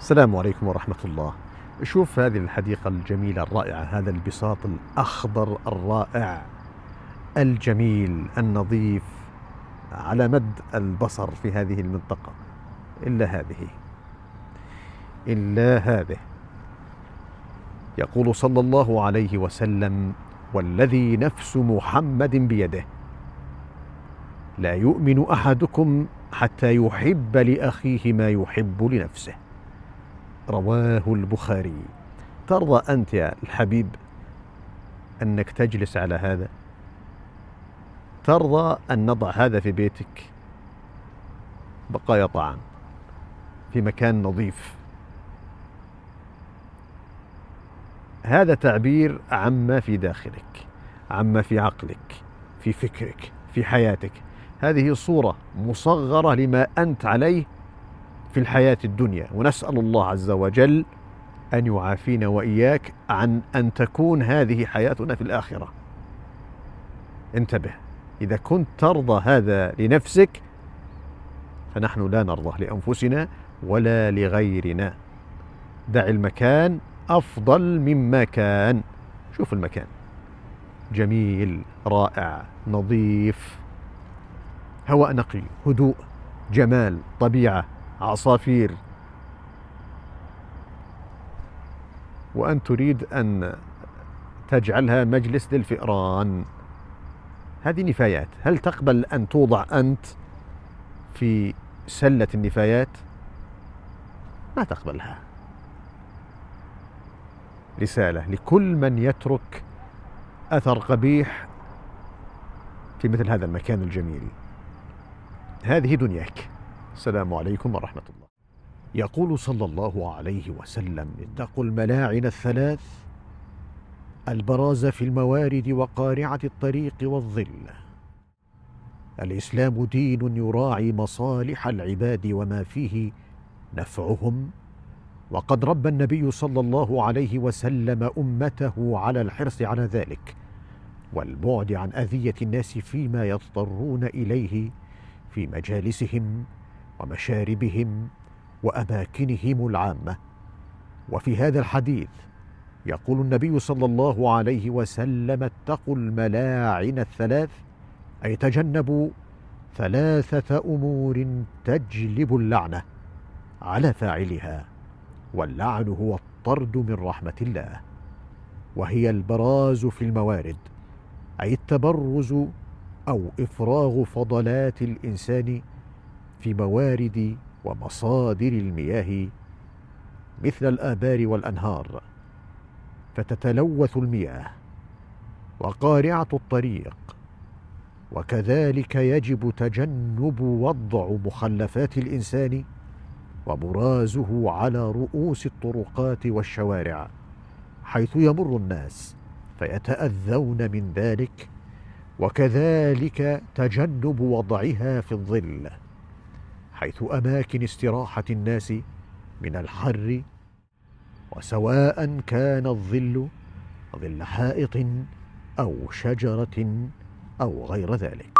السلام عليكم ورحمة الله شوف هذه الحديقة الجميلة الرائعة هذا البساط الأخضر الرائع الجميل النظيف على مد البصر في هذه المنطقة إلا هذه إلا هذه يقول صلى الله عليه وسلم والذي نفس محمد بيده لا يؤمن أحدكم حتى يحب لأخيه ما يحب لنفسه رواه البخاري ترضى أنت يا الحبيب أنك تجلس على هذا ترضى أن نضع هذا في بيتك بقايا طعام في مكان نظيف هذا تعبير عما في داخلك عما في عقلك في فكرك في حياتك هذه صورة مصغرة لما أنت عليه في الحياة الدنيا ونسأل الله عز وجل أن يعافينا وإياك عن أن تكون هذه حياتنا في الآخرة انتبه إذا كنت ترضى هذا لنفسك فنحن لا نرضى لأنفسنا ولا لغيرنا دع المكان أفضل مما كان شوف المكان جميل رائع نظيف هواء نقي هدوء جمال طبيعه عصافير وأن تريد أن تجعلها مجلس للفئران هذه نفايات هل تقبل أن توضع أنت في سلة النفايات ما تقبلها رسالة لكل من يترك أثر قبيح في مثل هذا المكان الجميل هذه دنياك السلام عليكم ورحمة الله يقول صلى الله عليه وسلم اتقوا الملاعن الثلاث البراز في الموارد وقارعة الطريق والظل الإسلام دين يراعي مصالح العباد وما فيه نفعهم وقد ربى النبي صلى الله عليه وسلم امته على الحرص على ذلك والبعد عن اذيه الناس فيما يضطرون اليه في مجالسهم ومشاربهم واماكنهم العامه وفي هذا الحديث يقول النبي صلى الله عليه وسلم اتقوا الملاعن الثلاث اي تجنبوا ثلاثه امور تجلب اللعنه على فاعلها واللعن هو الطرد من رحمه الله وهي البراز في الموارد اي التبرز او افراغ فضلات الانسان في موارد ومصادر المياه مثل الآبار والأنهار فتتلوث المياه وقارعة الطريق وكذلك يجب تجنب وضع مخلفات الإنسان وبرازه على رؤوس الطرقات والشوارع حيث يمر الناس فيتأذون من ذلك وكذلك تجنب وضعها في الظل حيث اماكن استراحه الناس من الحر وسواء كان الظل ظل حائط او شجره او غير ذلك